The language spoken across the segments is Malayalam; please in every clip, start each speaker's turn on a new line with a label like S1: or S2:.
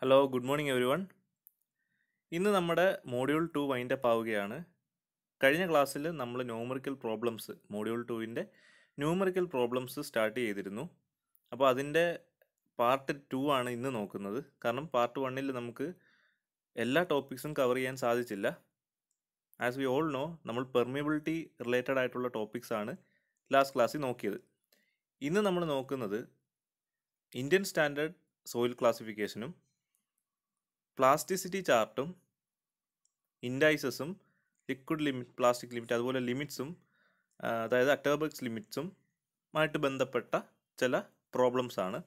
S1: hello good morning everyone ഇന്ന് നമ്മുടെ മോഡ്യൂൾ ടു വൈൻഡപ്പ് ആവുകയാണ് കഴിഞ്ഞ ക്ലാസ്സിൽ നമ്മൾ ന്യൂമറിക്കൽ പ്രോബ്ലംസ് മോഡ്യൂൾ ടുവിൻ്റെ ന്യൂമറിക്കൽ പ്രോബ്ലംസ് സ്റ്റാർട്ട് ചെയ്തിരുന്നു അപ്പോൾ അതിൻ്റെ പാർട്ട് ടു ആണ് ഇന്ന് നോക്കുന്നത് കാരണം പാർട്ട് വണ്ണിൽ നമുക്ക് എല്ലാ ടോപ്പിക്സും കവർ ചെയ്യാൻ സാധിച്ചില്ല ആസ് വി ഓൾ നോ നമ്മൾ പെർമിബിലിറ്റി റിലേറ്റഡ് ആയിട്ടുള്ള ടോപ്പിക്സ് ആണ് ലാസ്റ്റ് ക്ലാസ്സിൽ നോക്കിയത് ഇന്ന് നമ്മൾ നോക്കുന്നത് ഇന്ത്യൻ സ്റ്റാൻഡേർഡ് സോയിൽ ക്ലാസിഫിക്കേഷനും പ്ലാസ്റ്റിസിറ്റി ചാർട്ടും ഇൻഡൈസസും ലിക്വിഡ് ലിമിറ്റ് പ്ലാസ്റ്റിക് ലിമിറ്റ് അതുപോലെ ലിമിറ്റ്സും അതായത് അറ്റോബിക്സ് ലിമിറ്റ്സും ആയിട്ട് ബന്ധപ്പെട്ട ചില പ്രോബ്ലംസ് ആണ്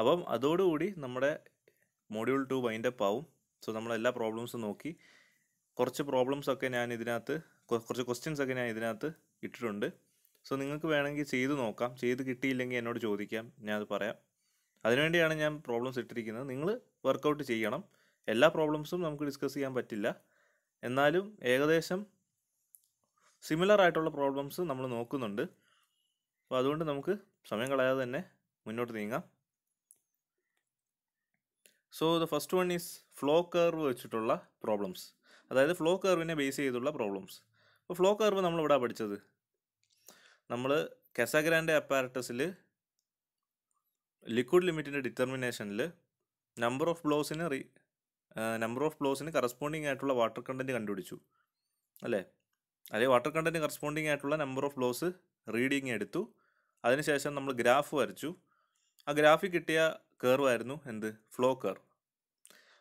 S1: അപ്പം അതോടുകൂടി നമ്മുടെ മോഡ്യൂൾ ടു വൈൻഡപ്പ് ആവും സോ നമ്മളെല്ലാ പ്രോബ്ലംസും നോക്കി കുറച്ച് പ്രോബ്ലംസൊക്കെ ഞാൻ ഇതിനകത്ത് കുറച്ച് ക്വസ്റ്റ്യൻസ് ഒക്കെ ഞാൻ ഇതിനകത്ത് ഇട്ടിട്ടുണ്ട് സോ നിങ്ങൾക്ക് വേണമെങ്കിൽ ചെയ്ത് നോക്കാം ചെയ്ത് കിട്ടിയില്ലെങ്കിൽ എന്നോട് ചോദിക്കാം ഞാനത് പറയാം അതിനുവേണ്ടിയാണ് ഞാൻ പ്രോബ്ലംസ് ഇട്ടിരിക്കുന്നത് നിങ്ങൾ വർക്കൗട്ട് ചെയ്യണം എല്ലാ പ്രോബ്ലംസും നമുക്ക് ഡിസ്കസ് ചെയ്യാൻ പറ്റില്ല എന്നാലും ഏകദേശം സിമിലർ ആയിട്ടുള്ള പ്രോബ്ലംസ് നമ്മൾ നോക്കുന്നുണ്ട് അപ്പോൾ അതുകൊണ്ട് നമുക്ക് സമയം കളയാതെ തന്നെ മുന്നോട്ട് നീങ്ങാം so the first one is flow curve വെച്ചിട്ടുള്ള പ്രോബ്ലംസ് അതായത് ഫ്ലോ കർവിനെ ബേസ് ചെയ്തുള്ള പ്രോബ്ലംസ് അപ്പോൾ ഫ്ലോ കർവ് നമ്മൾ ഇവിടെ പഠിച്ചത് നമ്മൾ കെസാഗ്രാൻഡ് അപ്പാരറ്റസിൽ ലിക്വിഡ് ലിമിറ്റിൻ്റെ ഡിറ്റർമിനേഷനിൽ നമ്പർ ഓഫ് ബ്ലോസിനെ നമ്പർ ഓഫ് ഫ്ലോസിന് കറസ്പോണ്ടിങ് ആയിട്ടുള്ള വാട്ടർ കണ്ടൻറ്റ് കണ്ടുപിടിച്ചു അല്ലേ അതേ വാട്ടർ കണ്ടൻറ്റ് കറസ്പോണ്ടിങ് ആയിട്ടുള്ള നമ്പർ ഓഫ് ഫ്ലോസ് റീഡിങ് എടുത്തു അതിനുശേഷം നമ്മൾ ഗ്രാഫ് വരച്ചു ആ ഗ്രാഫിൽ കിട്ടിയ ആയിരുന്നു എന്ത് ഫ്ലോ കർവ്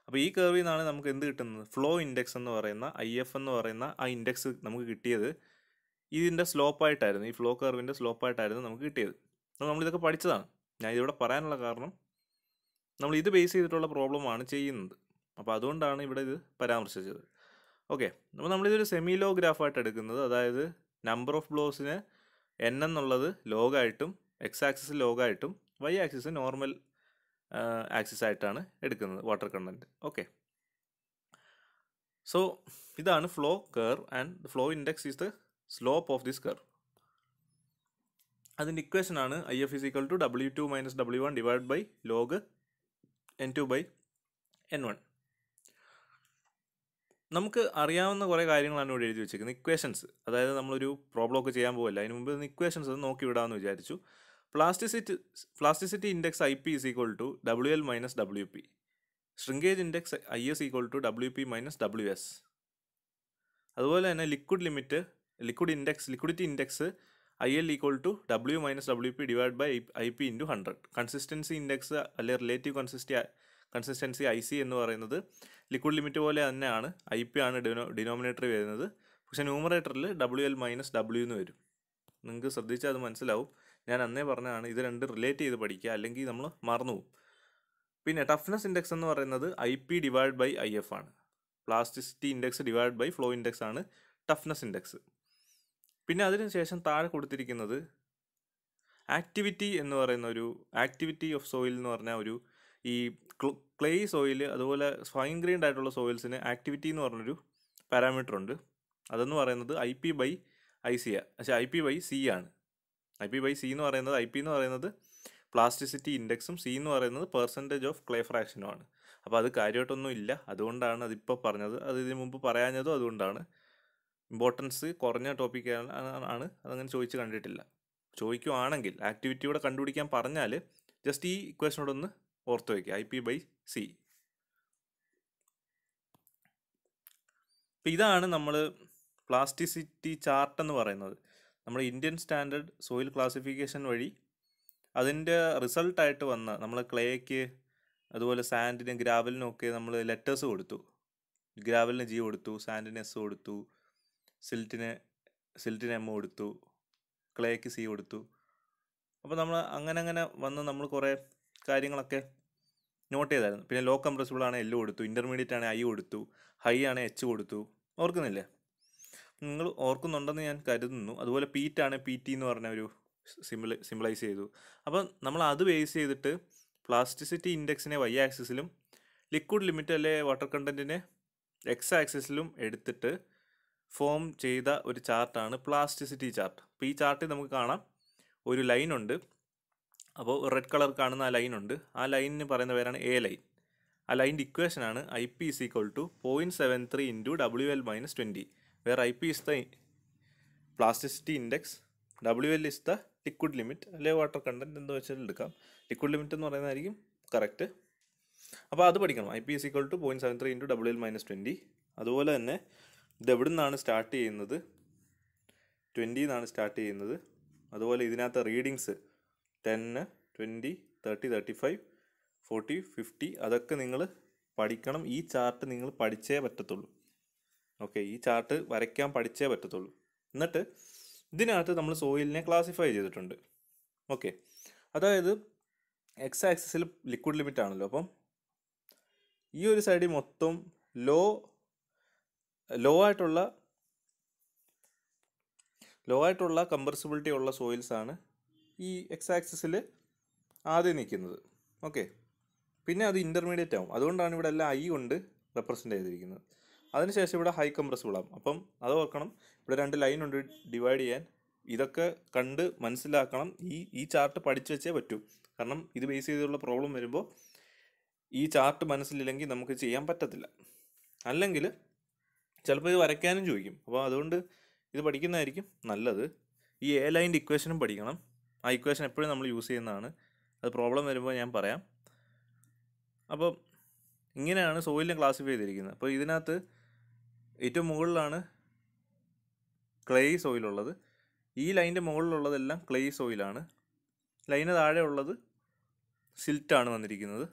S1: അപ്പോൾ ഈ കേർവിൽ നിന്നാണ് നമുക്ക് എന്ത് കിട്ടുന്നത് ഫ്ലോ ഇൻഡെക്സ് എന്ന് പറയുന്ന ഐ എഫ് എന്ന് പറയുന്ന ആ ഇൻഡെക്സ് നമുക്ക് കിട്ടിയത് ഇതിൻ്റെ സ്ലോപ്പായിട്ടായിരുന്നു ഈ ഫ്ലോ കർവിൻ്റെ സ്ലോപ്പായിട്ടായിരുന്നു നമുക്ക് കിട്ടിയത് അപ്പോൾ നമ്മളിതൊക്കെ പഠിച്ചതാണ് ഞാൻ ഇതിവിടെ പറയാനുള്ള കാരണം നമ്മൾ ഇത് ബേസ് ചെയ്തിട്ടുള്ള പ്രോബ്ലമാണ് ചെയ്യുന്നത് അപ്പോൾ അതുകൊണ്ടാണ് ഇവിടെ ഇത് പരാമർശിച്ചത് ഓക്കെ അപ്പോൾ നമ്മളിതൊരു സെമി ലോ ഗ്രാഫായിട്ട് എടുക്കുന്നത് അതായത് നമ്പർ ഓഫ് ബ്ലോസിന് എൻ എന്നുള്ളത് ലോഗായിട്ടും എക്സ് ആക്സിസ് ലോഗായിട്ടും വൈ ആക്സിസ് നോർമൽ ആക്സിസ് ആയിട്ടാണ് എടുക്കുന്നത് വാട്ടർ കണ്ടൻറ്റ് ഓക്കെ സോ ഇതാണ് flow curve and the flow index is the slope of this curve അതിൻ്റെ ഇക്വേഷനാണ് I F is equal to W two minus W one divide by log N two by N one നമുക്ക് അറിയാവുന്ന കുറേ കാര്യങ്ങളാണ് ഇവിടെ എഴുതി വെച്ചേക്കുന്നത് ഇക്വേഷൻസ് അതായത് നമ്മളൊരു പ്രോബ്ലം ഒക്കെ ചെയ്യാൻ പോകില്ല അതിന് മുമ്പ് ഇക്വേഷൻസ് ഒന്ന് നോക്കി വിടാമെന്ന് വിചാരിച്ചു plasticity plasticity index I P is equal to W L minus W P shrinkage index I S equal to W P minus W S അതുപോലെ തന്നെ liquid limit liquid index liquidity index I L equal to W minus W P divide by I P into hundred consistency index അല്ലെങ്കിൽ relative consistency consistency I C എന്ന് പറയുന്നത് ലിക്വിഡ് ലിമിറ്റ് പോലെ തന്നെയാണ് ഐ പി ആണ് ഡിനോ ഡിനോമിനേറ്റർ വരുന്നത് പക്ഷേ ന്യൂമറേറ്ററിൽ ഡബ്ല്യു എൽ മൈനസ് ഡബ്ല്യു എന്ന് വരും നിങ്ങൾക്ക് ശ്രദ്ധിച്ചാൽ അത് മനസ്സിലാവും ഞാൻ അന്നേ പറഞ്ഞതാണ് ഇത് രണ്ട് റിലേറ്റ് ചെയ്ത് പഠിക്കുക അല്ലെങ്കിൽ നമ്മൾ മറന്നു പോകും പിന്നെ ടഫ്നെസ് ഇൻഡെക്സ് എന്ന് പറയുന്നത് I P divide by I F ആണ് plasticity index divide by flow index ആണ് ടഫ്നെസ് ഇൻഡെക്സ് പിന്നെ അതിനുശേഷം താഴെ കൊടുത്തിരിക്കുന്നത് ആക്ടിവിറ്റി എന്ന് പറയുന്ന ഒരു ആക്ടിവിറ്റി ഓഫ് സോയിൽ എന്ന് പറഞ്ഞ ഒരു ഈ ക്ലേ സോയിൽ അതുപോലെ ഫൈൻ ഗ്രെയിൻഡ് ആയിട്ടുള്ള സോയിൽസിന് ആക്ടിവിറ്റി എന്ന് പറഞ്ഞൊരു പാരാമീറ്റർ ഉണ്ട് അതെന്ന് പറയുന്നത് I P by I C ആ ഐ പി ബൈ സി ആണ് ഐ പി ബൈ സി എന്ന് പറയുന്നത് ഐ പി എന്ന് പറയുന്നത് പ്ലാസ്റ്റിസിറ്റി ഇൻഡെക്സും സി എന്ന് പറയുന്നത് പെർസെൻറ്റേജ് ഓഫ് ക്ലേ ആണ് അപ്പോൾ അത് കാര്യമായിട്ടൊന്നും ഇല്ല അതുകൊണ്ടാണ് അതിപ്പോൾ പറഞ്ഞത് അത് ഇതിന് മുമ്പ് പറയാഞ്ഞതും അതുകൊണ്ടാണ് ഇമ്പോർട്ടൻസ് കുറഞ്ഞ ടോപ്പിക് ആണ് അതങ്ങനെ ചോദിച്ച് കണ്ടിട്ടില്ല ചോദിക്കുവാണെങ്കിൽ ആക്ടിവിറ്റിയോടെ കണ്ടുപിടിക്കാൻ പറഞ്ഞാൽ ജസ്റ്റ് ഈ ക്വസ്റ്റിനോടൊന്ന് ഓർത്ത് വയ്ക്കുക ഐ പി ബൈ സി അപ്പം ഇതാണ് നമ്മൾ പ്ലാസ്റ്റിസിറ്റി ചാർട്ട് എന്ന് പറയുന്നത് നമ്മൾ ഇന്ത്യൻ സ്റ്റാൻഡേർഡ് സോയിൽ ക്ലാസിഫിക്കേഷൻ വഴി അതിൻ്റെ റിസൾട്ടായിട്ട് വന്ന നമ്മൾ ക്ലേക്ക് അതുപോലെ സാൻഡിന് ഗ്രാവലിനും ഒക്കെ നമ്മൾ ലെറ്റേഴ്സ് കൊടുത്തു ഗ്രാവലിന് ജി കൊടുത്തു സാൻഡിന് എസ് കൊടുത്തു സിൽറ്റിന് സിൽറ്റിന് എം കൊടുത്തു ക്ലേക്ക് സി കൊടുത്തു അപ്പോൾ നമ്മൾ അങ്ങനെ അങ്ങനെ വന്ന് നമ്മൾ കുറേ കാര്യങ്ങളൊക്കെ നോട്ട് ചെയ്തായിരുന്നു പിന്നെ ലോ കംപ്രസിബിൾ ആണ് എല്ലു കൊടുത്തു ഇൻ്റർമീഡിയറ്റ് ആണ് ഐ കൊടുത്തു ഹൈ ആണ് എച്ച് കൊടുത്തു ഓർക്കുന്നില്ലേ നിങ്ങൾ ഓർക്കുന്നുണ്ടെന്ന് ഞാൻ കരുതുന്നു അതുപോലെ പീറ്റ് ആണ് പി ടി എന്ന് പറഞ്ഞ ഒരു സിമ്പിൾ സിമ്പിളൈസ് ചെയ്തു അപ്പം നമ്മൾ അത് ബേസ് ചെയ്തിട്ട് പ്ലാസ്റ്റിസിറ്റി ഇൻഡെക്സിനെ വൈ ആക്സിസിലും ലിക്വിഡ് ലിമിറ്റ് അല്ലെ വാട്ടർ കണ്ടൻറ്റിനെ എക്സ് ആക്സിസിലും എടുത്തിട്ട് ഫോം ചെയ്ത ഒരു ചാർട്ടാണ് പ്ലാസ്റ്റിസിറ്റി ചാർട്ട് അപ്പോൾ ഈ ചാർട്ടിൽ നമുക്ക് കാണാം ഒരു ലൈനുണ്ട് അപ്പോൾ റെഡ് കളർ കാണുന്ന ആ ലൈനുണ്ട് ആ ലൈനിന് പറയുന്ന പേരാണ് എ ലൈൻ ആ ലൈൻ്റെ ഇക്വേഷൻ ആണ് I P is equal to point seven three into W L minus twenty where I P is the plasticity index W L is the liquid limit അല്ലെങ്കിൽ വാട്ടർ കണ്ടൻറ്റ് എന്ന് വെച്ചാൽ എടുക്കാം ലിക്വിഡ് ലിമിറ്റ് എന്ന് പറയുന്നതായിരിക്കും കറക്റ്റ് അപ്പോൾ അത് പഠിക്കണം I P is equal to point seven three into W L minus twenty അതുപോലെ തന്നെ ഇത് എവിടെ നിന്നാണ് സ്റ്റാർട്ട് ചെയ്യുന്നത് ട്വൻറ്റിന്നാണ് സ്റ്റാർട്ട് ചെയ്യുന്നത് അതുപോലെ ഇതിനകത്ത് readings ten twenty thirty thirty five forty fifty അതൊക്കെ നിങ്ങൾ പഠിക്കണം ഈ ചാർട്ട് നിങ്ങൾ പഠിച്ചേ പറ്റത്തുള്ളൂ ഓക്കെ ഈ ചാർട്ട് വരയ്ക്കാൻ പഠിച്ചേ പറ്റത്തുള്ളൂ എന്നിട്ട് ഇതിനകത്ത് നമ്മൾ സോയിലിനെ ക്ലാസിഫൈ ചെയ്തിട്ടുണ്ട് ഓക്കെ അതായത് എക്സ് ആക്സിസിൽ ലിക്വിഡ് ലിമിറ്റ് ആണല്ലോ അപ്പം ഈ ഒരു സൈഡിൽ മൊത്തം ലോ ലോ ആയിട്ടുള്ള ലോ ആയിട്ടുള്ള കംപ്രസിബിലിറ്റി ഉള്ള സോയിൽസ് ആണ് ഈ എക്സ് ആക്സിസിൽ ആദ്യം നിൽക്കുന്നത് ഓക്കെ പിന്നെ അത് ഇൻ്റർമീഡിയറ്റ് ആവും അതുകൊണ്ടാണ് ഇവിടെ എല്ലാം ഐ കൊണ്ട് റെപ്രസെൻ്റ് ചെയ്തിരിക്കുന്നത് അതിനുശേഷം ഇവിടെ ഹൈ കംപ്രസിബിൾ ആവും അപ്പം അത് ഓർക്കണം ഇവിടെ രണ്ട് ലൈൻ ഉണ്ട് ഡിവൈഡ് ചെയ്യാൻ ഇതൊക്കെ കണ്ട് മനസ്സിലാക്കണം ഈ ഈ ചാർട്ട് പഠിച്ചു വെച്ചേ പറ്റൂ കാരണം ഇത് ബേസ് ചെയ്തുള്ള പ്രോബ്ലം വരുമ്പോൾ ഈ ചാർട്ട് മനസ്സിലില്ലെങ്കിൽ നമുക്ക് ചെയ്യാൻ പറ്റത്തില്ല അല്ലെങ്കിൽ ചിലപ്പോൾ ഇത് വരയ്ക്കാനും ചോദിക്കും അപ്പോൾ അതുകൊണ്ട് ഇത് പഠിക്കുന്നതായിരിക്കും നല്ലത് ഈ എ ലൈൻ്റെ ഇക്വേഷനും പഠിക്കണം ആ ഇക്വേഷൻ എപ്പോഴും നമ്മൾ യൂസ് ചെയ്യുന്നതാണ് അത് പ്രോബ്ലം വരുമ്പോൾ ഞാൻ പറയാം അപ്പോൾ ഇങ്ങനെയാണ് സോയിലിനെ ക്ലാസിഫൈ ചെയ്തിരിക്കുന്നത് അപ്പോൾ ഇതിനകത്ത് ഏറ്റവും മുകളിലാണ് ക്ലേ സോയിലുള്ളത് ഈ ലൈനിൻ്റെ മുകളിലുള്ളതെല്ലാം ക്ലേ സോയിലാണ് ലൈന് താഴെ ഉള്ളത് സിൽറ്റാണ് വന്നിരിക്കുന്നത്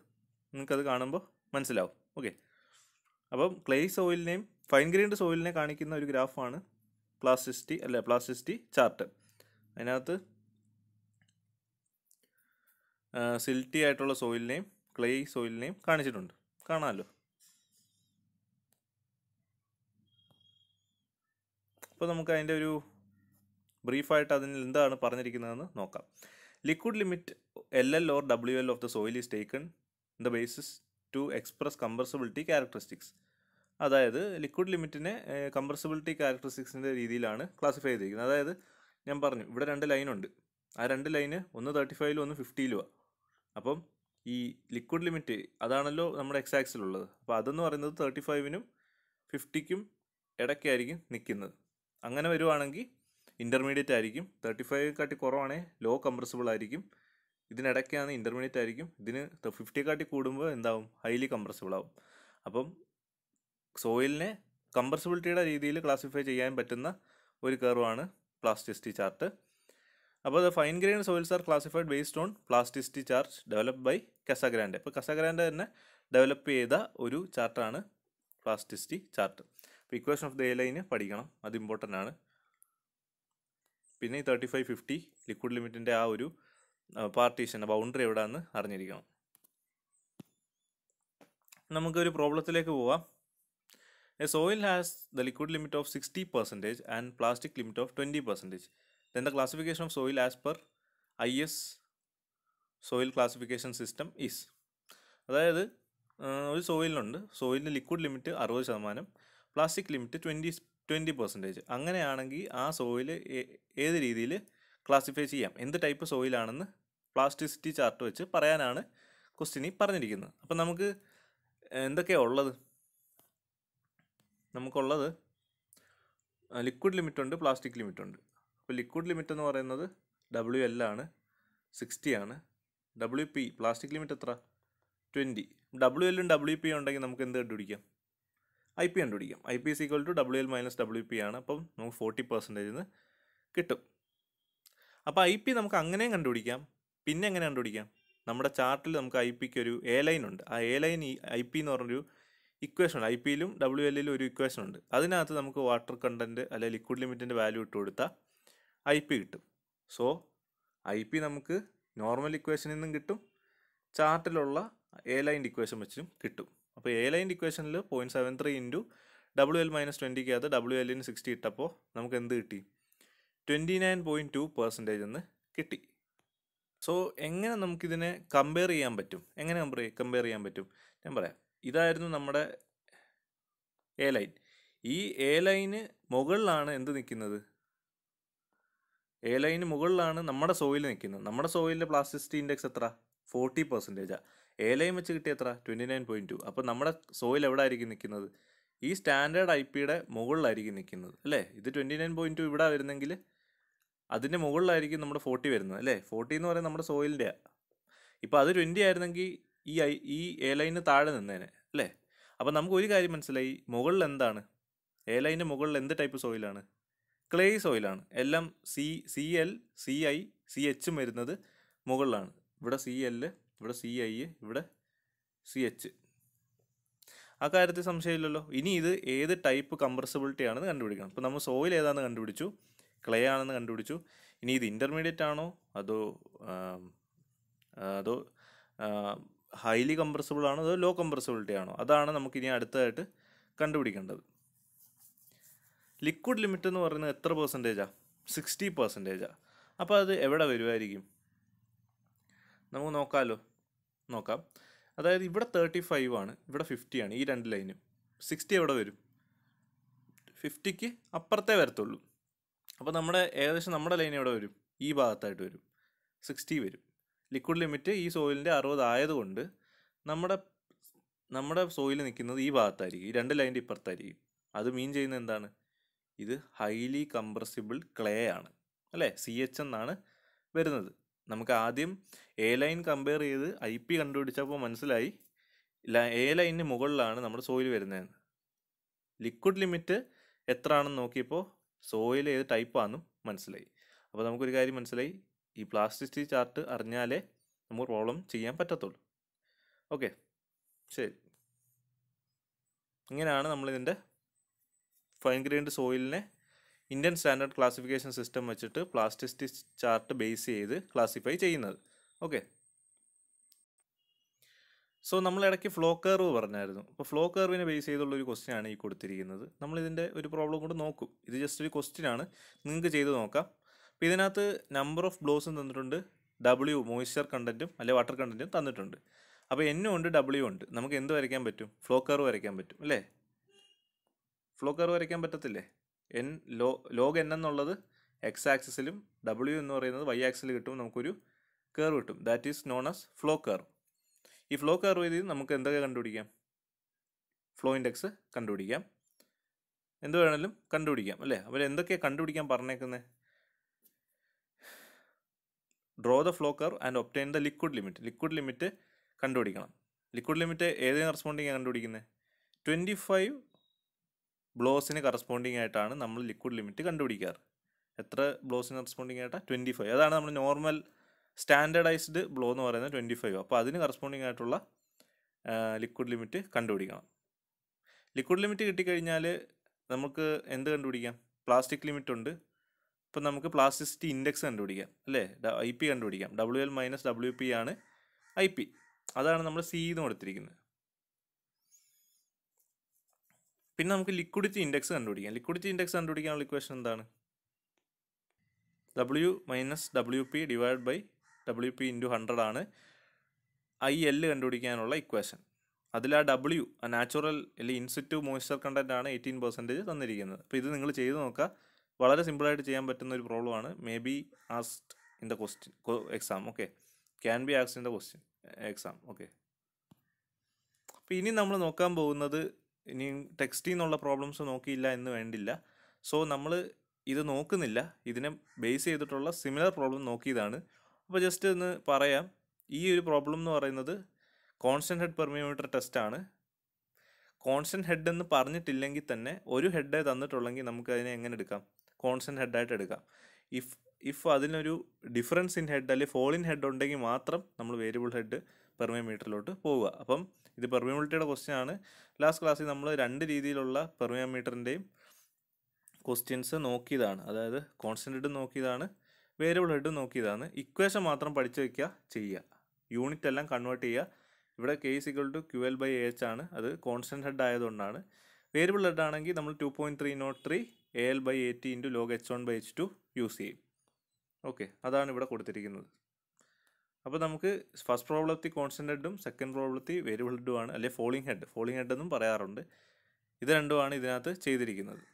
S1: നിങ്ങൾക്കത് കാണുമ്പോൾ മനസ്സിലാവും ഓക്കെ അപ്പം ക്ലേ സോയിലിനെയും ഫൈൻ ഗ്രീൻഡ് സോയിലിനെ കാണിക്കുന്ന ഒരു ഗ്രാഫാണ് പ്ലാസ്റ്റിസിറ്റി അല്ല പ്ലാസ്റ്റിസിറ്റി ചാർട്ട് അതിനകത്ത് സിൽറ്റി ആയിട്ടുള്ള സോയിലിനെയും ക്ലേ സോയിലിനെയും കാണിച്ചിട്ടുണ്ട് കാണാമല്ലോ അപ്പോൾ നമുക്ക് അതിൻ്റെ ഒരു ബ്രീഫായിട്ട് അതിന് എന്താണ് പറഞ്ഞിരിക്കുന്നതെന്ന് നോക്കാം liquid limit L L or W L of the soil is taken the basis to express compressibility characteristics അതായത് ലിക്വിഡ് ലിമിറ്റിനെ കംപ്രസിബിലിറ്റി ക്യാരക്ടറിസ്റ്റിക്സിൻ്റെ രീതിയിലാണ് ക്ലാസിഫൈ ചെയ്തിരിക്കുന്നത് അതായത് ഞാൻ പറഞ്ഞു ഇവിടെ രണ്ട് ലൈനുണ്ട് ആ രണ്ട് ലൈന് ഒന്ന് തേർട്ടി ഫൈവിലും ഒന്ന് ഫിഫ്റ്റിയിലുമാണ് അപ്പം ഈ ലിക്വിഡ് ലിമിറ്റ് അതാണല്ലോ നമ്മുടെ എക്സാക്സിലുള്ളത് അപ്പോൾ അതെന്ന് പറയുന്നത് തേർട്ടി ഫൈവിനും ഫിഫ്റ്റിക്കും ഇടയ്ക്കായിരിക്കും നിൽക്കുന്നത് അങ്ങനെ വരുവാണെങ്കിൽ ഇൻ്റർമീഡിയറ്റ് ആയിരിക്കും തേർട്ടി ഫൈവ് കാട്ടി കുറവാണെങ്കിൽ ലോ കംപ്രസിബിൾ ആയിരിക്കും ഇതിനിടയ്ക്കാണ് ഇൻ്റർമീഡിയറ്റ് ആയിരിക്കും ഇതിന് ഫിഫ്റ്റി കാട്ടി കൂടുമ്പോൾ എന്താവും ഹൈലി കംപ്രസിബിൾ ആവും അപ്പം സോയിലിനെ കംപ്രസിബിലിറ്റിയുടെ രീതിയിൽ ക്ലാസിഫൈ ചെയ്യാൻ പറ്റുന്ന ഒരു കർവാണ് പ്ലാസ്റ്റിസിറ്റി ചാർട്ട് അപ്പോൾ the fine grain soils are classified based on plasticity chart develop by Casagrande അപ്പോൾ കസഗ്രാൻഡ് തന്നെ ഡെവലപ്പ് ചെയ്ത ഒരു ചാർട്ടാണ് പ്ലാസ്റ്റിസിറ്റി ചാർട്ട് അപ്പോൾ equation of the A line പഠിക്കണം അത് ഇമ്പോർട്ടൻ്റ് ആണ് പിന്നെ ഈ തേർട്ടി ഫൈവ് ഫിഫ്റ്റി ലിക്വിഡ് ലിമിറ്റിൻ്റെ ആ ഒരു പാർട്ടീഷൻ ബൗണ്ടറി എവിടെയാണെന്ന് അറിഞ്ഞിരിക്കണം നമുക്കൊരു പ്രോബ്ലത്തിലേക്ക് പോവാം A soil has the liquid limit of sixty percentage and plastic limit of twenty percentage Then the classification of soil as per IS soil classification system is അതായത് ഒരു സോയിലുണ്ട് സോയിലിൻ്റെ ലിക്വിഡ് ലിമിറ്റ് അറുപത് ശതമാനം plastic limit twenty twenty percentage അങ്ങനെയാണെങ്കിൽ ആ സോയിൽ ഏത് രീതിയിൽ ക്ലാസിഫൈ ചെയ്യാം എന്ത് ടൈപ്പ് സോയിലാണെന്ന് പ്ലാസ്റ്റിസിറ്റി ചാർട്ട് വെച്ച് പറയാനാണ് ക്വസ്റ്റിനി പറഞ്ഞിരിക്കുന്നത് അപ്പം നമുക്ക് എന്തൊക്കെയാണ് ഉള്ളത് നമുക്കുള്ളത് ലിക്വിഡ് ലിമിറ്റുണ്ട് പ്ലാസ്റ്റിക് ലിമിറ്റുണ്ട് അപ്പോൾ ലിക്വിഡ് ലിമിറ്റ് എന്ന് പറയുന്നത് ഡബ്ല്യു എൽ ആണ് സിക്സ്റ്റി ആണ് ഡബ്ല്യു പി പ്ലാസ്റ്റിക് ലിമിറ്റ് എത്ര ട്വൻറ്റി ഡബ്ല്യു എല്ലും ഡബ്ല്യു പി ഉണ്ടെങ്കിൽ നമുക്ക് എന്ത് കണ്ടുപിടിക്കാം ഐ പി കണ്ടുപിടിക്കാം I P is equal to W L minus W P ആണ് അപ്പം നമുക്ക് ഫോർട്ടി പെർസെൻറ്റേജിൽ നിന്ന് കിട്ടും അപ്പോൾ ഐ പി നമുക്ക് അങ്ങനെയും കണ്ടുപിടിക്കാം പിന്നെ എങ്ങനെ കണ്ടുപിടിക്കാം നമ്മുടെ ചാർട്ടിൽ നമുക്ക് ഐ പിക്ക് ഒരു എ ലൈൻ ഉണ്ട് ആ എ ലൈൻ ഈ ഐ പി എന്ന് പറഞ്ഞൊരു ഇക്വേഷൻ ഉണ്ട് ഐ പിയിലും ഡബ്ല്യു എല്ലിലും ഒരു ഇക്വേഷൻ ഉണ്ട് അതിനകത്ത് നമുക്ക് വാട്ടർ കണ്ടൻറ്റ് അല്ലെങ്കിൽ ലിക്വിഡ് ലിമിറ്റിൻ്റെ വാല്യൂ ഇട്ട് കൊടുത്താൽ ഐ പി കിട്ടും സോ ഐ പി നമുക്ക് നോർമൽ ഇക്വേഷനിൽ നിന്നും കിട്ടും ചാർട്ടിലുള്ള എ ലൈൻ ഇക്വേഷൻ വെച്ചും കിട്ടും അപ്പോൾ എ ലൈൻ ഇക്വേഷനിൽ point seven three into W L minus അത് ഡബ്ല്യു എല്ലിന് സിക്സ്റ്റി ഇട്ടപ്പോൾ നമുക്ക് എന്ത് കിട്ടി twenty nine point two percentage എന്ന് കിട്ടി സോ എങ്ങനെ നമുക്കിതിനെ കമ്പയർ ചെയ്യാൻ പറ്റും എങ്ങനെ കമ്പയർ കമ്പയർ ചെയ്യാൻ പറ്റും ഞാൻ പറയാം ഇതായിരുന്നു നമ്മുടെ എ ലൈൻ ഈ എ ലൈന് മുകളിലാണ് എന്ത് നിൽക്കുന്നത് എ ലൈന് മുകളിലാണ് നമ്മുടെ സോയിൽ നിൽക്കുന്നത് നമ്മുടെ സോയിലിൻ്റെ പ്ലാസ്റ്റിസിറ്റി ഇൻഡെക്സ് എത്ര ഫോർട്ടി പെർസെൻറ്റേജാണ് എ ലൈൻ വെച്ച് കിട്ടിയ എത്ര ട്വൻറ്റി നയൻ പോയിൻറ്റ് ടു അപ്പോൾ നമ്മുടെ സോയിൽ എവിടെ ആയിരിക്കും നിൽക്കുന്നത് ഈ സ്റ്റാൻഡേർഡ് ഐ പിയുടെ മുകളിലായിരിക്കും നിൽക്കുന്നത് അല്ലേ ഇത് ട്വൻറ്റി നയൻ പോയിൻറ്റ് ടു ഇവിടെ വരുന്നെങ്കിൽ അതിൻ്റെ മുകളിലായിരിക്കും നമ്മുടെ ഫോർട്ടി വരുന്നത് അല്ലേ ഫോർട്ടി എന്ന് പറയുന്നത് നമ്മുടെ സോയിലിൻ്റെയാണ് ഇപ്പോൾ അത് ട്വൻറ്റി ആയിരുന്നെങ്കിൽ ഈ ഐ ഈ എ ലൈന് താഴെ നിന്നേനെ അല്ലേ അപ്പോൾ നമുക്ക് ഒരു കാര്യം മനസ്സിലായി മുകളിൽ എന്താണ് എ ലൈൻ്റെ മുകളിൽ എന്ത് ടൈപ്പ് സോയിലാണ് ക്ലേ സോയിലാണ് എല്ലാം C C L C I C എച്ചും വരുന്നത് മുകളിലാണ് ഇവിടെ സി എല് ഇവിടെ സി ഐ ഇവിടെ സി എച്ച് ആ കാര്യത്തിൽ സംശയമില്ലല്ലോ ഇനി ഇത് ഏത് ടൈപ്പ് കംപ്രസിബിലിറ്റി ആണെന്ന് കണ്ടുപിടിക്കണം ഇപ്പോൾ നമ്മൾ സോയിൽ ഏതാണെന്ന് കണ്ടുപിടിച്ചു ക്ലേ ആണെന്ന് കണ്ടുപിടിച്ചു ഇനി ഇത് ഇൻ്റർമീഡിയറ്റ് ആണോ അതോ അതോ ഹൈലി കംപ്രസിബിൾ ആണോ അതോ ലോ കംപ്രസിബിലിറ്റി ആണോ അതാണ് നമുക്ക് ഇനി അടുത്തതായിട്ട് കണ്ടുപിടിക്കേണ്ടത് ലിക്വിഡ് ലിമിറ്റ് എന്ന് പറയുന്നത് എത്ര പെർസെൻറ്റേജാണ് സിക്സ്റ്റി പെർസെൻറ്റേജാണ് അപ്പോൾ അത് എവിടെ വരുമായിരിക്കും നമുക്ക് നോക്കാമല്ലോ നോക്കാം അതായത് ഇവിടെ തേർട്ടി ഫൈവ് ആണ് ഇവിടെ ഫിഫ്റ്റി ആണ് ഈ രണ്ട് ലൈനും സിക്സ്റ്റി എവിടെ വരും ഫിഫ്റ്റിക്ക് അപ്പുറത്തേ വരത്തുള്ളൂ അപ്പോൾ നമ്മുടെ ഏകദേശം നമ്മുടെ ലൈൻ എവിടെ വരും ഈ ഭാഗത്തായിട്ട് വരും സിക്സ്റ്റി വരും ലിക്വിഡ് ലിമിറ്റ് ഈ സോയിലിൻ്റെ അറുപതായതുകൊണ്ട് ആയതുകൊണ്ട് നമ്മുടെ നമ്മുടെ സോയിൽ നിൽക്കുന്നത് ഈ ഭാഗത്തായിരിക്കും ഈ രണ്ട് ലൈൻ്റെ ഇപ്പുറത്തായിരിക്കും അത് മീൻ ചെയ്യുന്നത് എന്താണ് ഇത് ഹൈലി കംപ്രസിബിൾ ക്ലേ ആണ് അല്ലേ സി എച്ച് എന്നാണ് വരുന്നത് നമുക്ക് ആദ്യം എ ലൈൻ കമ്പയർ ചെയ്ത് ഐ പി കണ്ടുപിടിച്ചപ്പോൾ മനസ്സിലായി എ ലൈനിന് മുകളിലാണ് നമ്മുടെ സോയിൽ വരുന്നതെന്ന് ലിക്വിഡ് ലിമിറ്റ് എത്ര ആണെന്ന് നോക്കിയപ്പോൾ സോയിൽ ഏത് ടൈപ്പാണെന്നും മനസ്സിലായി അപ്പോൾ നമുക്കൊരു കാര്യം മനസ്സിലായി ഈ പ്ലാസ്റ്റിസിറ്റി ചാർട്ട് അറിഞ്ഞാലേ നമുക്ക് പ്രോബ്ലം ചെയ്യാൻ പറ്റത്തുള്ളൂ ഓക്കെ ശരി ഇങ്ങനെയാണ് നമ്മളിതിൻ്റെ ഫൈൻ ഗ്രെയിൻഡ് സോയിലിനെ ഇന്ത്യൻ സ്റ്റാൻഡേർഡ് ക്ലാസിഫിക്കേഷൻ സിസ്റ്റം വെച്ചിട്ട് പ്ലാസ്റ്റിസിറ്റി ചാർട്ട് ബേസ് ചെയ്ത് ക്ലാസിഫൈ ചെയ്യുന്നത് ഓക്കെ സോ നമ്മൾ ഇടയ്ക്ക് ഫ്ലോ കർവ് പറഞ്ഞായിരുന്നു അപ്പോൾ ഫ്ലോ കർവിനെ ബേസ് ചെയ്തുള്ള ഒരു ക്വസ്റ്റ്യൻ ആണ് ഈ കൊടുത്തിരിക്കുന്നത് നമ്മൾ ഇതിൻ്റെ ഒരു പ്രോബ്ലം കൊണ്ട് നോക്കും ഇത് ജസ്റ്റ് ഒരു ക്വസ്റ്റ്യൻ ആണ് നിങ്ങൾക്ക് ചെയ്ത് നോക്കാം അപ്പോൾ ഇതിനകത്ത് നമ്പർ ഓഫ് ബ്ലോസും തന്നിട്ടുണ്ട് ഡബ്ല്യു മോയ്സ്ചർ കണ്ടൻറ്റും അല്ലെ വാട്ടർ കണ്ടൻറ്റും തന്നിട്ടുണ്ട് അപ്പോൾ എന്നും ഉണ്ട് ഡബ്ല്യു ഉണ്ട് നമുക്ക് എന്ത് വരയ്ക്കാൻ പറ്റും ഫ്ലോ കർവ് വരയ്ക്കാൻ പറ്റും അല്ലേ ഫ്ലോ കർവ് വരയ്ക്കാൻ പറ്റത്തില്ലേ എൻ ലോ ലോഗ് എൻ എന്നുള്ളത് എക്സ് ആക്സിസിലും ഡബ്ല്യു എന്ന് പറയുന്നത് വൈ ആക്സിൽ കിട്ടും നമുക്കൊരു കർവ് കിട്ടും that is known as flow curve ഈ ഫ്ലോ കർവ് ചെയ്ത് നമുക്ക് എന്തൊക്കെ കണ്ടുപിടിക്കാം ഫ്ലോ ഇൻഡെക്സ് കണ്ടുപിടിക്കാം എന്ത് വേണമെങ്കിലും കണ്ടുപിടിക്കാം അല്ലേ അവർ എന്തൊക്കെയാണ് കണ്ടുപിടിക്കാൻ പറഞ്ഞേക്കുന്നത് draw the flow curve and obtain the liquid limit liquid limit കണ്ടുപിടിക്കണം ലിക്വിഡ് ലിമിറ്റ് ഏതെങ്കിലും റെസ്പോണ്ടിങ് ചെയ്യാൻ കണ്ടുപിടിക്കുന്നത് ട്വൻറ്റി ഫൈവ് ബ്ലോസിന് കറസ്പോണ്ടിങ് ആയിട്ടാണ് നമ്മൾ ലിക്വിഡ് ലിമിറ്റ് കണ്ടുപിടിക്കാറ് എത്ര ബ്ലോസിന് കറസ്പോണ്ടിങ് ആയിട്ട് ട്വൻറ്റി ഫൈവ് അതാണ് നമ്മൾ നോർമൽ സ്റ്റാൻഡേർഡൈസ്ഡ് ബ്ലോ എന്ന് പറയുന്നത് ട്വൻറ്റി ഫൈവ് അപ്പോൾ അതിന് കറസ്പോണ്ടിങ് ആയിട്ടുള്ള ലിക്വിഡ് ലിമിറ്റ് കണ്ടുപിടിക്കണം ലിക്വിഡ് ലിമിറ്റ് കിട്ടിക്കഴിഞ്ഞാൽ നമുക്ക് എന്ത് കണ്ടുപിടിക്കാം പ്ലാസ്റ്റിക് ലിമിറ്റ് ഉണ്ട് ഇപ്പം നമുക്ക് പ്ലാസ്റ്റിസിറ്റി ഇൻഡെക്സ് കണ്ടുപിടിക്കാം അല്ലേ ഐ പി കണ്ടുപിടിക്കാം W L minus W P ആണ് ഐ പി അതാണ് നമ്മൾ സി എന്ന് കൊടുത്തിരിക്കുന്നത് പിന്നെ നമുക്ക് ലിക്വിഡിറ്റി ഇൻഡെക്സ് കണ്ടുപിടിക്കാം ലിക്വിഡിറ്റി ഇൻഡെക്സ് കണ്ടുപിടിക്കാനുള്ള ഇക്വേഷൻ എന്താണ് W minus W P divide by W P into hundred ആണ് ഐ എൽ കണ്ടുപിടിക്കാനുള്ള ഇക്വേഷൻ അതിൽ ആ ഡബ്ല്യു നാച്ചുറൽ അല്ലെങ്കിൽ ഇൻസെറ്റീവ് മോയ്സ്ചർ കണ്ടൻറ്റ് ആണ് എയ്റ്റീൻ പെർസെൻറ്റേജ് തന്നിരിക്കുന്നത് അപ്പോൾ ഇത് നിങ്ങൾ ചെയ്ത് നോക്കുക വളരെ സിമ്പിളായിട്ട് ചെയ്യാൻ പറ്റുന്ന ഒരു ആണ് may be asked in the question exam okay can be asked in the question exam okay അപ്പോൾ ഇനി നമ്മൾ നോക്കാൻ പോകുന്നത് ഇനിയും ടെക്സ്റ്റിൽ നിന്നുള്ള പ്രോബ്ലംസ് നോക്കിയില്ല എന്ന് വേണ്ടില്ല സോ നമ്മൾ ഇത് നോക്കുന്നില്ല ഇതിനെ ബേസ് ചെയ്തിട്ടുള്ള സിമിലർ പ്രോബ്ലം നോക്കിയതാണ് അപ്പോൾ ജസ്റ്റ് ഒന്ന് പറയാം ഈ ഒരു പ്രോബ്ലം എന്ന് പറയുന്നത് കോൺസ്റ്റൻറ്റ് ഹെഡ് പെർമിയോമീറ്റർ ടെസ്റ്റാണ് കോൺസ്റ്റൻറ്റ് ഹെഡ് എന്ന് പറഞ്ഞിട്ടില്ലെങ്കിൽ തന്നെ ഒരു ഹെഡേ തന്നിട്ടുള്ളെങ്കിൽ നമുക്ക് അതിനെ എങ്ങനെ എടുക്കാം കോൺസ്റ്റൻറ്റ് ഹെഡായിട്ട് എടുക്കാം ഇഫ് ഇഫ് അതിനൊരു ഡിഫറൻസ് ഇൻ ഹെഡ് അല്ലെങ്കിൽ ഫോൾ ഇൻ ഹെഡ് ഉണ്ടെങ്കിൽ മാത്രം നമ്മൾ വേരിയബിൾ ഹെഡ് പെർമിയമീറ്ററിലോട്ട് പോവുക അപ്പം ഇത് പെർമിയബിലിറ്റിയുടെ ക്വസ്റ്റ്യൻ ആണ് ലാസ്റ്റ് ക്ലാസ്സിൽ നമ്മൾ രണ്ട് രീതിയിലുള്ള പെർമിയമീറ്ററിൻ്റെയും ക്വസ്റ്റ്യൻസ് നോക്കിയതാണ് അതായത് കോൺസ്റ്റൻ്റ് നോക്കിയതാണ് വേരിയബിൾ ഹെഡ് നോക്കിയതാണ് ഇക്വേഷൻ മാത്രം പഠിച്ചു വയ്ക്കുക ചെയ്യുക യൂണിറ്റ് എല്ലാം കൺവേർട്ട് ചെയ്യുക ഇവിടെ K is equal to Q L by H ആണ് അത് കോൺസ്റ്റൻറ്റ് ഹെഡ് ആയതുകൊണ്ടാണ് വേരിയബിൾ ഹെഡ് ആണെങ്കിൽ നമ്മൾ two point three nought three A L by A T into log H one by H two use ചെയ്യും ഓക്കെ അതാണ് ഇവിടെ കൊടുത്തിരിക്കുന്നത് അപ്പോൾ നമുക്ക് ഫസ്റ്റ് പ്രോബ്ലത്തി കോൺസ്റ്റൻ്റ് ഹെഡും സെക്കൻഡ് പ്രോബ്ലത്തി വേരിയബിൾ ഹെഡുമാണ് അല്ലെങ്കിൽ ഫോളിംഗ് ഹെഡ് ഫോളിംഗ് ഹെഡ് എന്നും പറയാറുണ്ട് ഇത് രണ്ടുമാണ് ഇതിനകത്ത് ചെയ്തിരിക്കുന്നത്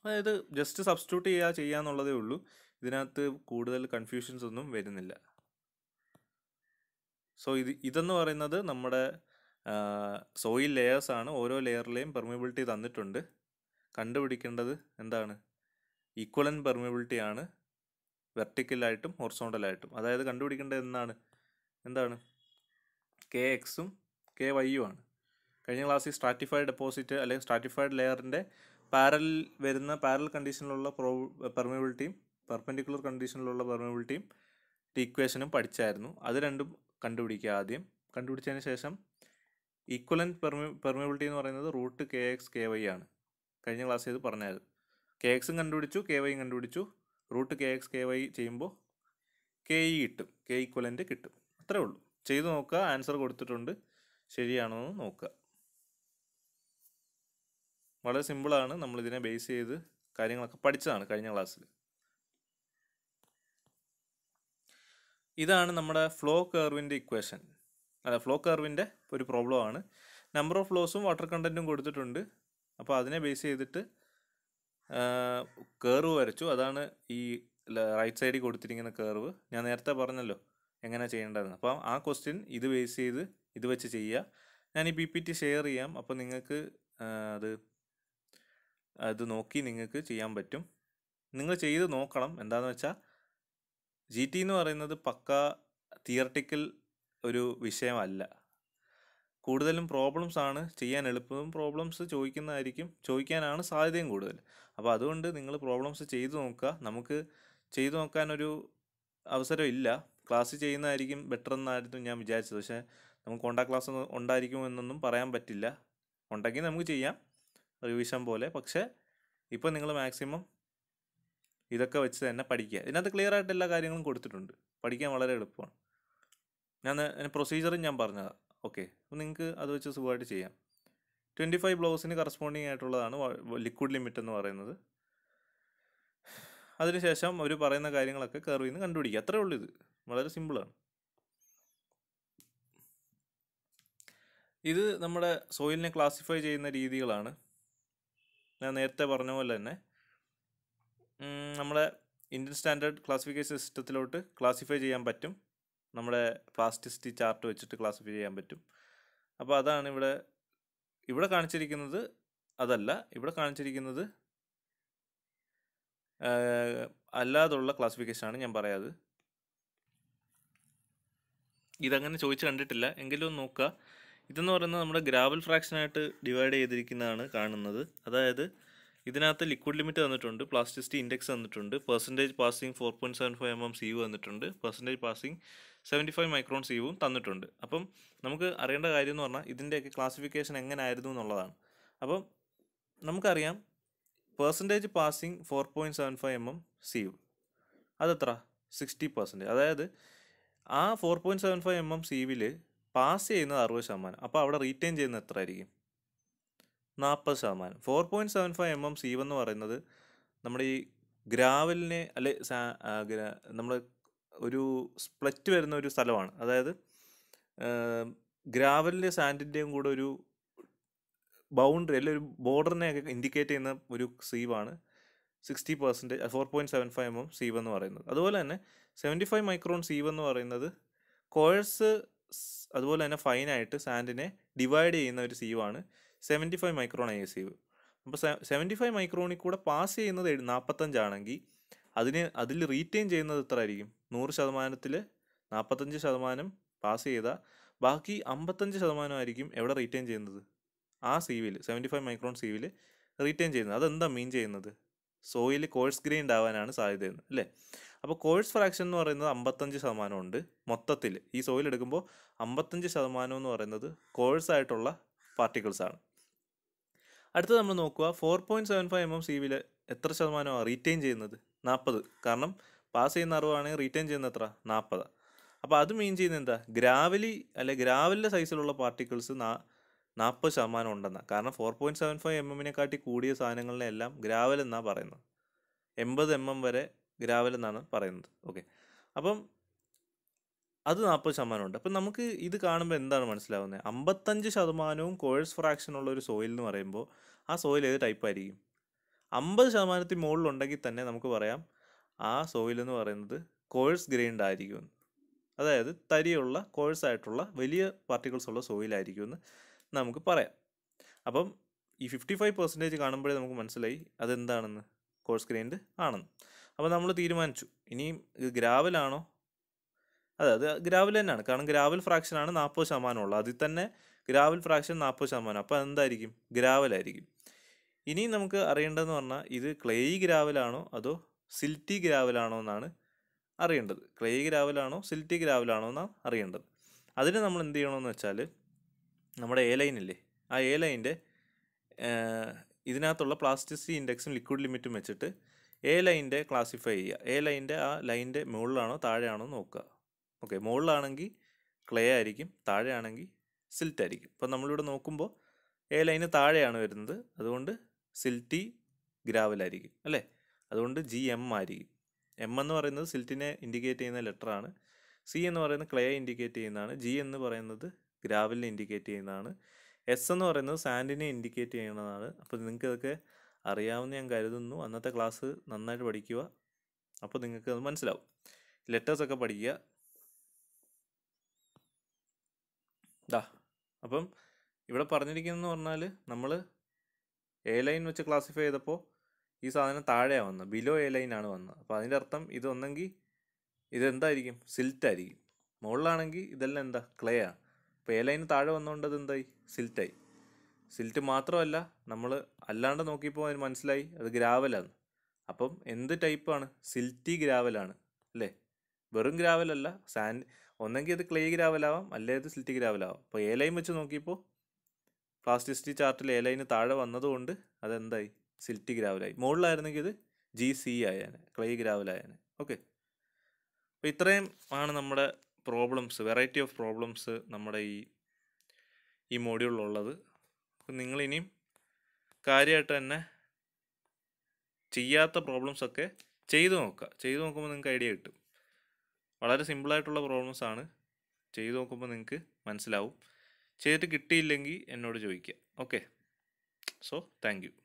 S1: അതായത് ജസ്റ്റ് സബ്സ്റ്റിറ്റ്യൂട്ട് ചെയ്യുക ചെയ്യാന്നുള്ളതേ ഉള്ളൂ ഇതിനകത്ത് കൂടുതൽ കൺഫ്യൂഷൻസ് ഒന്നും വരുന്നില്ല സോ ഇത് ഇതെന്ന് പറയുന്നത് നമ്മുടെ സോയിൽ ലെയേഴ്സ് ആണ് ഓരോ ലെയറിലെയും പെർമിബിലിറ്റി തന്നിട്ടുണ്ട് കണ്ടുപിടിക്കേണ്ടത് എന്താണ് ഈക്വലൻ പെർമിബിലിറ്റി ആണ് വെർട്ടിക്കലായിട്ടും ഹൊറിസോണ്ടലായിട്ടും അതായത് കണ്ടുപിടിക്കേണ്ടത് എന്താണ് എന്താണ് കെ എക്സും കെ വൈയും ആണ് കഴിഞ്ഞ ക്ലാസ്സിൽ സ്ട്രാറ്റിഫൈഡ് ഡെപ്പോസിറ്റ് അല്ലെങ്കിൽ സ്ട്രാറ്റിഫൈഡ് ലെയറിൻ്റെ പാരൽ വരുന്ന പാരൽ കണ്ടീഷനിലുള്ള പ്രോ പെർമിബിലിറ്റിയും പെർപെൻഡിക്കുലർ കണ്ടീഷനിലുള്ള പെർമിബിലിറ്റിയും ഇക്വേഷനും പഠിച്ചായിരുന്നു അത് രണ്ടും കണ്ടുപിടിക്കുക ആദ്യം കണ്ടുപിടിച്ചതിന് ശേഷം ഈക്വലൻറ്റ് പെർമി പെർമിബിലിറ്റി എന്ന് പറയുന്നത് root K X K Y ആണ് കഴിഞ്ഞ ക്ലാസ്സിൽ ഇത് പറഞ്ഞായിരുന്നു കെ എക്സും കണ്ടുപിടിച്ചു കെ വൈയും കണ്ടുപിടിച്ചു root K X K Y ചെയ്യുമ്പോൾ കെ ഇ കിട്ടും കെ ഇക്വലൻ്റ് കിട്ടും അത്രേ ഉള്ളൂ ചെയ്തു നോക്കുക ആൻസർ കൊടുത്തിട്ടുണ്ട് ശരിയാണോ എന്ന് നോക്കുക വളരെ സിമ്പിളാണ് നമ്മളിതിനെ ബേസ് ചെയ്ത് കാര്യങ്ങളൊക്കെ പഠിച്ചതാണ് കഴിഞ്ഞ ക്ലാസ്സിൽ ഇതാണ് നമ്മുടെ ഫ്ലോ കർവിൻ്റെ ഇക്വേഷൻ അല്ല ഫ്ലോ കർവിൻ്റെ ഒരു പ്രോബ്ലം ആണ് നമ്പർ ഓഫ് ഫ്ലോസും വാട്ടർ കണ്ടൻറ്റും കൊടുത്തിട്ടുണ്ട് അപ്പോൾ അതിനെ ബേസ് ചെയ്തിട്ട് കേർവ് വരച്ചു അതാണ് ഈ റൈറ്റ് സൈഡിൽ കൊടുത്തിരിക്കുന്ന കേർവ് ഞാൻ നേരത്തെ പറഞ്ഞല്ലോ എങ്ങനെ ചെയ്യേണ്ടതെന്ന് അപ്പം ആ ക്വസ്റ്റ്യൻ ഇത് ബേസ് ചെയ്ത് ഇത് വെച്ച് ചെയ്യുക ഞാൻ ഈ പി പി ടി ഷെയർ ചെയ്യാം അപ്പോൾ നിങ്ങൾക്ക് അത് അത് നോക്കി നിങ്ങൾക്ക് ചെയ്യാൻ പറ്റും നിങ്ങൾ ചെയ്ത് നോക്കണം എന്താണെന്ന് വെച്ചാൽ ജി ടി എന്ന് പറയുന്നത് പക്ക തിയറട്ടിക്കൽ ഒരു വിഷയമല്ല കൂടുതലും പ്രോബ്ലംസ് ആണ് ചെയ്യാൻ എളുപ്പവും പ്രോബ്ലംസ് ചോദിക്കുന്നതായിരിക്കും ചോദിക്കാനാണ് സാധ്യതയും കൂടുതൽ അപ്പോൾ അതുകൊണ്ട് നിങ്ങൾ പ്രോബ്ലംസ് ചെയ്തു നോക്കുക നമുക്ക് ചെയ്തു നോക്കാനൊരു അവസരം ഇല്ല ക്ലാസ് ചെയ്യുന്നതായിരിക്കും ബെറ്റർ എന്നായിരുന്നു ഞാൻ വിചാരിച്ചത് പക്ഷേ നമുക്ക് കോണ്ടാക്ട് ക്ലാസ് ഉണ്ടായിരിക്കും എന്നൊന്നും പറയാൻ പറ്റില്ല ഉണ്ടെങ്കിൽ നമുക്ക് ചെയ്യാം റിവിഷൻ പോലെ പക്ഷേ ഇപ്പോൾ നിങ്ങൾ മാക്സിമം ഇതൊക്കെ വെച്ച് തന്നെ പഠിക്കുക ഇതിനകത്ത് ക്ലിയർ ആയിട്ട് എല്ലാ കാര്യങ്ങളും കൊടുത്തിട്ടുണ്ട് പഠിക്കാൻ വളരെ എളുപ്പമാണ് ഞാൻ പ്രൊസീജിയറും ഞാൻ പറഞ്ഞതാണ് ഓക്കെ അപ്പോൾ നിങ്ങൾക്ക് അത് വെച്ച് സുഖമായിട്ട് ചെയ്യാം ട്വൻറ്റി ഫൈവ് ബ്ലൗസിന് കറസ്പോണ്ടിങ് ആയിട്ടുള്ളതാണ് ലിക്വിഡ് ലിമിറ്റ് എന്ന് പറയുന്നത് അതിനുശേഷം അവർ പറയുന്ന കാര്യങ്ങളൊക്കെ കയറി നിന്ന് കണ്ടുപിടിക്കുക അത്രേ ഉള്ളൂ ഇത് വളരെ സിമ്പിളാണ് ഇത് നമ്മുടെ സോയിലിനെ ക്ലാസിഫൈ ചെയ്യുന്ന രീതികളാണ് ഞാൻ നേരത്തെ പറഞ്ഞ പോലെ തന്നെ നമ്മുടെ ഇന്ത്യൻ സ്റ്റാൻഡേർഡ് ക്ലാസിഫിക്കേഷൻ സിസ്റ്റത്തിലോട്ട് ക്ലാസിഫൈ ചെയ്യാൻ പറ്റും നമ്മുടെ ഫാസ്റ്റിസ്റ്റി ചാർട്ട് വെച്ചിട്ട് ക്ലാസിഫൈ ചെയ്യാൻ പറ്റും അപ്പോൾ അതാണ് ഇവിടെ ഇവിടെ കാണിച്ചിരിക്കുന്നത് അതല്ല ഇവിടെ കാണിച്ചിരിക്കുന്നത് അല്ലാതുള്ള ക്ലാസിഫിക്കേഷനാണ് ഞാൻ പറയാത് ഇതങ്ങനെ ചോദിച്ച് കണ്ടിട്ടില്ല എങ്കിലും നോക്കുക ഇതെന്ന് പറയുന്നത് നമ്മുടെ ഗ്രാവൽ ഫ്രാക്ഷനായിട്ട് ഡിവൈഡ് ചെയ്തിരിക്കുന്നതാണ് കാണുന്നത് അതായത് ഇതിനകത്ത് ലിക്വിഡ് ലിമിറ്റ് തന്നിട്ടുണ്ട് പ്ലാസ്റ്റിസിറ്റി ഇൻഡെക്സ് തന്നിട്ടുണ്ട് percentage passing four point seven five M M sieve തന്നിട്ടുണ്ട് percentage passing seventy five micron സീവും തന്നിട്ടുണ്ട് അപ്പം നമുക്ക് അറിയേണ്ട കാര്യം എന്ന് പറഞ്ഞാൽ ഇതിൻ്റെയൊക്കെ ക്ലാസിഫിക്കേഷൻ എങ്ങനെയായിരുന്നു എന്നുള്ളതാണ് അപ്പം നമുക്കറിയാം percentage passing four point seven five M M sieve അതെത്ര സിക്സ്റ്റി പെർസെൻറ്റേജ് അതായത് ആ four point seven five M M സീവിൽ പാസ് ചെയ്യുന്നത് അറുപത് ശതമാനം അപ്പോൾ അവിടെ റീറ്റെയിൻ ചെയ്യുന്നത് എത്ര ആയിരിക്കും നാൽപ്പത് ശതമാനം four point seven five M M sieve എന്ന് പറയുന്നത് നമ്മുടെ ഈ ഗ്രാവലിനെ അല്ലെ നമ്മൾ ഒരു സ്പ്ലറ്റ് വരുന്ന ഒരു സ്ഥലമാണ് അതായത് ഗ്രാവലിൻ്റെ സാൻഡിൻ്റെയും കൂടെ ഒരു ബൗണ്ടറി അല്ലെങ്കിൽ ഒരു ബോർഡറിനെയൊക്കെ ഇൻഡിക്കേറ്റ് ചെയ്യുന്ന ഒരു സീവാണ് sixty percentage four point seven five M M sieve എന്ന് പറയുന്നത് അതുപോലെ തന്നെ സെവൻറ്റി ഫൈവ് മൈക്രോൺ സീവ് എന്ന് പറയുന്നത് കോഴ്സ് അതുപോലെ തന്നെ ഫൈനായിട്ട് സാൻഡിനെ ഡിവൈഡ് ചെയ്യുന്ന ഒരു സീവാണ് seventy five micron I sieve അപ്പോൾ സെവൻറ്റി ഫൈവ് മൈക്രോണിൽ കൂടെ പാസ് ചെയ്യുന്നത് നാൽപ്പത്തഞ്ചാണെങ്കിൽ അതിന് അതിൽ റീറ്റെയിൻ ചെയ്യുന്നത് എത്ര ആയിരിക്കും നൂറ് ശതമാനത്തിൽ നാൽപ്പത്തഞ്ച് ശതമാനം പാസ് ചെയ്ത ബാക്കി അമ്പത്തഞ്ച് ശതമാനമായിരിക്കും എവിടെ റീറ്റെയിൻ ചെയ്യുന്നത് ആ സീവിൽ സെവൻറ്റി ഫൈവ് മൈക്രോൺ സീവിൽ റീറ്റെയിൻ ചെയ്യുന്നത് അതെന്താ മീൻ ചെയ്യുന്നത് സോയിൽ കോഴ്സ് ഗ്രീൻ ഉണ്ടാവാനാണ് സാധ്യതയെന്ന് അല്ലേ അപ്പോൾ കോഴ്സ് ഫ്രാക്ഷൻ എന്ന് പറയുന്നത് അമ്പത്തഞ്ച് ശതമാനമുണ്ട് മൊത്തത്തിൽ ഈ സോയിൽ എടുക്കുമ്പോൾ അമ്പത്തഞ്ച് ശതമാനം എന്ന് പറയുന്നത് കോഴ്സ് ആയിട്ടുള്ള പാർട്ടിക്കിൾസ് ആണ് അടുത്തത് നമ്മൾ നോക്കുക four point seven five M M സീവിൽ എത്ര ശതമാനമാണ് റീറ്റെയിൻ ചെയ്യുന്നത് നാൽപ്പത് കാരണം പാസ് ചെയ്യുന്ന അറിവാണെങ്കിൽ റിട്ടേൺ ചെയ്യുന്ന എത്ര നാൽപ്പത് അപ്പോൾ അത് മീൻ ചെയ്യുന്ന എന്താ ഗ്രാവലി അല്ലെ ഗ്രാവലിൻ്റെ സൈസിലുള്ള പാർട്ടിക്കിൾസ് നാ നാൽപ്പത് ശതമാനം ഉണ്ടെന്നാണ് കാരണം four point seven five M കാട്ടി കൂടിയ എല്ലാം ഗ്രാവൽ എന്നാണ് പറയുന്നത് എൺപത് എം എം വരെ ഗ്രാവൽ എന്നാണ് പറയുന്നത് ഓക്കെ അപ്പം അത് നാൽപ്പത് ശതമാനമുണ്ട് അപ്പം നമുക്ക് ഇത് കാണുമ്പോൾ എന്താണ് മനസ്സിലാവുന്നത് അമ്പത്തഞ്ച് ശതമാനവും കോഴ്സ് ഫ്രാക്ഷൻ ഉള്ള ഒരു സോയിൽ എന്ന് പറയുമ്പോൾ ആ സോയിൽ ഏത് ടൈപ്പായിരിക്കും അമ്പത് ശതമാനത്തിന് മുകളിലുണ്ടെങ്കിൽ തന്നെ നമുക്ക് പറയാം ആ സോയിൽ എന്ന് പറയുന്നത് കോഴ്സ് ഗ്രെയിൻഡ് ആയിരിക്കും അതായത് തരിയുള്ള കോഴ്സ് ആയിട്ടുള്ള വലിയ പാർട്ടിക്കിൾസ് ഉള്ള എന്ന് നമുക്ക് പറയാം അപ്പം ഈ ഫിഫ്റ്റി ഫൈവ് പെർസെൻറ്റേജ് കാണുമ്പോഴേ നമുക്ക് മനസ്സിലായി അതെന്താണെന്ന് കോഴ്സ് ഗ്രെയിൻഡ് ആണെന്ന് അപ്പോൾ നമ്മൾ തീരുമാനിച്ചു ഇനിയും ഇത് ഗ്രാവലാണോ അതായത് ഗ്രാവൽ തന്നെയാണ് കാരണം ഗ്രാവൽ ഫ്രാക്ഷനാണ് നാൽപ്പത് ശതമാനം ഉള്ളത് അതിൽ തന്നെ ഗ്രാവൽ ഫ്രാക്ഷൻ നാൽപ്പത് ശതമാനം അപ്പോൾ എന്തായിരിക്കും ഗ്രാവലായിരിക്കും ഇനി നമുക്ക് അറിയേണ്ടതെന്ന് പറഞ്ഞാൽ ഇത് ക്ലേ ഗ്രാവലാണോ അതോ സിൽറ്റി ഗ്രാവലാണോ എന്നാണ് അറിയേണ്ടത് ക്ലേ ഗ്രാവലാണോ സിൽറ്റി ഗ്രാവലാണോ എന്നാണ് അറിയേണ്ടത് അതിന് നമ്മൾ എന്ത് ചെയ്യണമെന്ന് വെച്ചാൽ നമ്മുടെ എ ലൈനില്ലേ ആ എ ലൈൻ്റെ ഇതിനകത്തുള്ള പ്ലാസ്റ്റിസി ഇൻഡെക്സും ലിക്വിഡ് ലിമിറ്റും വെച്ചിട്ട് എ ലൈൻ്റെ ക്ലാസിഫൈ ചെയ്യുക എ ലൈൻ്റെ ആ ലൈൻ്റെ മുകളിലാണോ താഴെയാണോ നോക്കുക ഓക്കെ മുകളിലാണെങ്കിൽ ക്ലേ ആയിരിക്കും താഴെയാണെങ്കിൽ സിൽറ്റ് ആയിരിക്കും ഇപ്പം നമ്മളിവിടെ നോക്കുമ്പോൾ എ ലൈന് താഴെയാണ് വരുന്നത് അതുകൊണ്ട് സിൽറ്റി ഗ്രാവലായിരിക്കും അല്ലേ അതുകൊണ്ട് ജി എം ആയിരിക്കും എം എന്ന് പറയുന്നത് സിൽറ്റിനെ ഇൻഡിക്കേറ്റ് ചെയ്യുന്ന ലെറ്ററാണ് സി എന്ന് പറയുന്നത് ക്ലയെ ഇൻഡിക്കേറ്റ് ചെയ്യുന്നതാണ് ജി എന്ന് പറയുന്നത് ഗ്രാവലിനെ ഇൻഡിക്കേറ്റ് ചെയ്യുന്നതാണ് എസ് എന്ന് പറയുന്നത് സാൻഡിനെ ഇൻഡിക്കേറ്റ് ചെയ്യുന്നതാണ് അപ്പോൾ നിങ്ങൾക്ക് അറിയാവുന്ന ഞാൻ കരുതുന്നു അന്നത്തെ ക്ലാസ് നന്നായിട്ട് പഠിക്കുക അപ്പോൾ നിങ്ങൾക്ക് അത് മനസ്സിലാവും ലെറ്റേഴ്സൊക്കെ പഠിക്കുക ദാ അപ്പം ഇവിടെ പറഞ്ഞിരിക്കുന്നതെന്ന് പറഞ്ഞാൽ നമ്മൾ എ ലൈൻ വെച്ച് ക്ലാസിഫൈ ചെയ്തപ്പോൾ ഈ സാധനം താഴെയാണ് വന്നത് ബിലോ എ ലൈനാണ് വന്നത് അപ്പോൾ അതിൻ്റെ അർത്ഥം ഇതൊന്നെങ്കിൽ ഇതെന്തായിരിക്കും സിൽറ്റായിരിക്കും മുകളിലാണെങ്കിൽ ഇതെല്ലാം എന്താ ക്ലേ ആണ് അപ്പോൾ എ ലൈന് താഴെ വന്നുകൊണ്ട് അത് എന്തായി സിൽറ്റായി സിൽറ്റ് മാത്രമല്ല നമ്മൾ അല്ലാണ്ട് നോക്കിയപ്പോൾ അതിന് മനസ്സിലായി അത് ഗ്രാവലാണ് അപ്പം എന്ത് ടൈപ്പാണ് സിൽറ്റി ഗ്രാവലാണ് അല്ലേ വെറും ഗ്രാവലല്ല സാൻഡ് ഒന്നെങ്കിൽ അത് ക്ലേ ഗ്രാവലാവാം അല്ലെങ്കിൽ അത് സിൽറ്റി ഗ്രാവലാവാം അപ്പോൾ എ ലൈൻ വെച്ച് നോക്കിയപ്പോൾ പ്ലാസ്റ്റിസിറ്റി ചാർട്ടിൽ എ ലൈന് താഴെ വന്നതുകൊണ്ട് അതെന്തായി സിൽറ്റി ഗ്രാവലായി മുകളിലായിരുന്നെങ്കിൽ ഇത് ജി സി ആയാണ് ക്ലേ ഗ്രാവലായാണ് ഓക്കെ അപ്പോൾ ഇത്രയും ആണ് നമ്മുടെ പ്രോബ്ലംസ് വെറൈറ്റി ഓഫ് പ്രോബ്ലംസ് നമ്മുടെ ഈ ഈ മോഡ്യൂളിലുള്ളത് അപ്പോൾ നിങ്ങളിനിയും കാര്യമായിട്ട് തന്നെ ചെയ്യാത്ത പ്രോബ്ലംസൊക്കെ ചെയ്തു നോക്കുക ചെയ്തു നോക്കുമ്പോൾ നിങ്ങൾക്ക് ഐഡിയ കിട്ടും വളരെ സിമ്പിളായിട്ടുള്ള പ്രോബ്ലംസ് ആണ് ചെയ്തു നോക്കുമ്പോൾ നിങ്ങൾക്ക് മനസ്സിലാവും ചെയ്തിട്ട് കിട്ടിയില്ലെങ്കിൽ എന്നോട് ചോദിക്കുക ഓക്കെ സോ താങ്ക്